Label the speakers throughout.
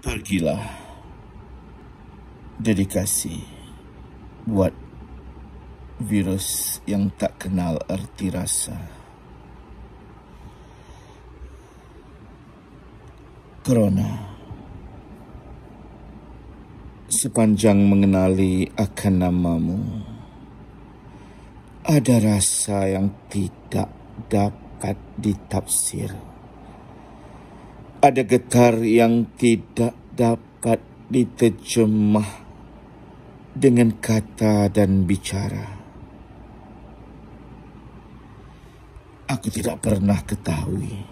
Speaker 1: Pergilah Dedikasi Buat Virus yang tak kenal Erti rasa Corona Sepanjang mengenali Akan namamu Ada rasa yang Tidak dapat Ditafsir Ditafsir ada getar yang tidak dapat diterjemah dengan kata dan bicara. Aku tidak pernah ketahui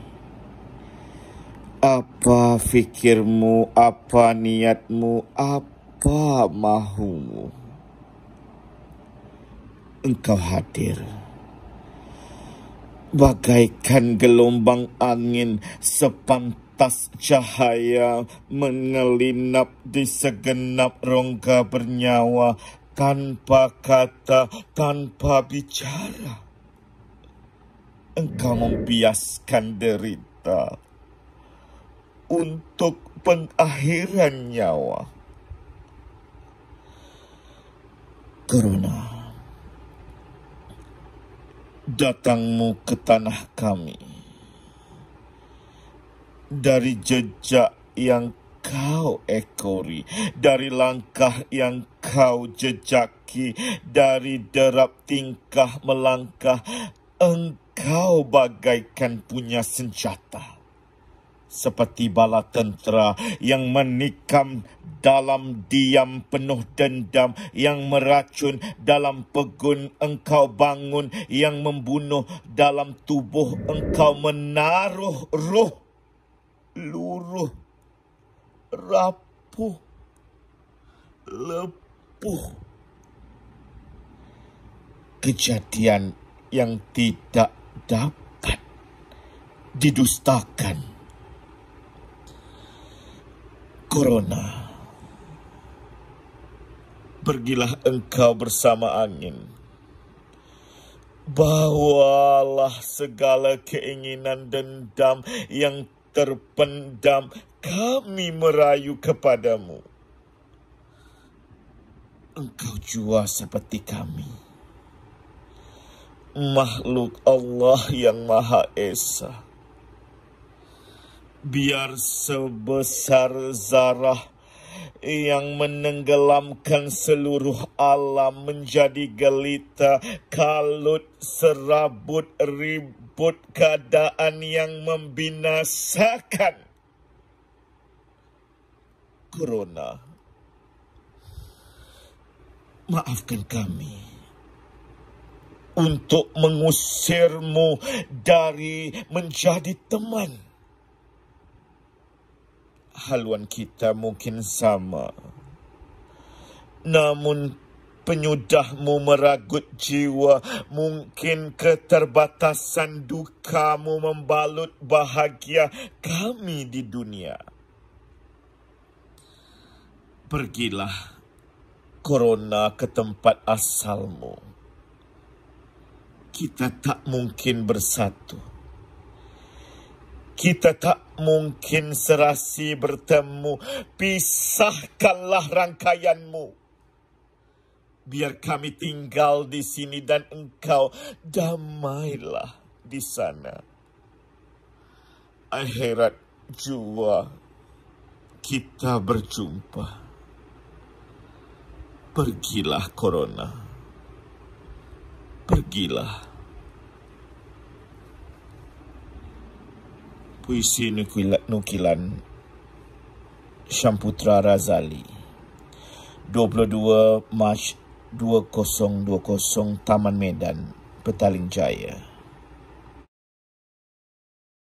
Speaker 1: apa fikirmu, apa niatmu, apa mahumu. Engkau hadir bagaikan gelombang angin sepantau atas cahaya mengelinap di segenap rongga bernyawa tanpa kata, tanpa bicara. Engkau membiaskan derita untuk pengakhiran nyawa. Corona datangmu ke tanah kami dari jejak yang kau ekori dari langkah yang kau jejaki dari derap tingkah melangkah engkau bagaikan punya senjata seperti bala tentera yang menikam dalam diam penuh dendam yang meracun dalam pegun engkau bangun yang membunuh dalam tubuh engkau menaruh ruh luruh, rapuh, lepuh. Kejadian yang tidak dapat didustakan. Corona. Pergilah engkau bersama angin. Bawalah segala keinginan dendam yang terpendam kami merayu kepadamu. Engkau jua seperti kami. Makhluk Allah yang Maha Esa. Biar sebesar zarah yang menenggelamkan seluruh alam menjadi gelita, kalut, serabut, ribut, menjemput keadaan yang membinasakan corona. Maafkan kami untuk mengusirmu dari menjadi teman. Haluan kita mungkin sama. Namun penyudahmu meragut jiwa. Mungkin keterbatasan dukamu membalut bahagia kami di dunia. Pergilah Corona ke tempat asalmu. Kita tak mungkin bersatu. Kita tak mungkin serasi bertemu. Pisahkanlah rangkaianmu biar kami tinggal di sini dan engkau damailah di sana. Akhirat jua kita berjumpa. Pergilah corona. Pergilah. Puisi Nukilan Syamputra Razali 22 Mac 2021 2020 Taman Medan, Petaling Jaya.